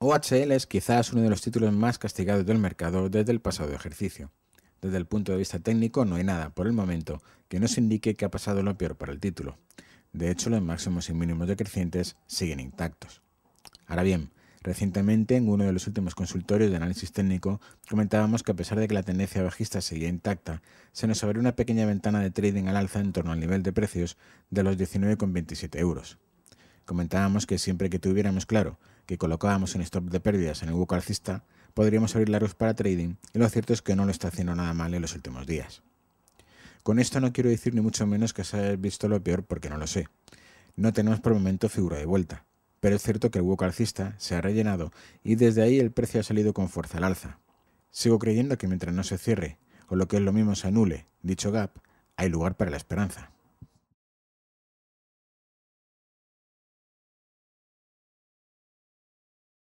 OHL es quizás uno de los títulos más castigados del mercado desde el pasado ejercicio. Desde el punto de vista técnico no hay nada, por el momento, que nos indique que ha pasado lo peor para el título. De hecho, los máximos y mínimos decrecientes siguen intactos. Ahora bien, recientemente en uno de los últimos consultorios de análisis técnico comentábamos que a pesar de que la tendencia bajista seguía intacta, se nos abrió una pequeña ventana de trading al alza en torno al nivel de precios de los 19,27 euros. Comentábamos que siempre que tuviéramos claro que colocábamos en stop de pérdidas en el hueco alcista, podríamos abrir luz para trading y lo cierto es que no lo está haciendo nada mal en los últimos días. Con esto no quiero decir ni mucho menos que se haya visto lo peor porque no lo sé. No tenemos por momento figura de vuelta, pero es cierto que el hueco alcista se ha rellenado y desde ahí el precio ha salido con fuerza al alza. Sigo creyendo que mientras no se cierre, o lo que es lo mismo se anule, dicho gap, hay lugar para la esperanza.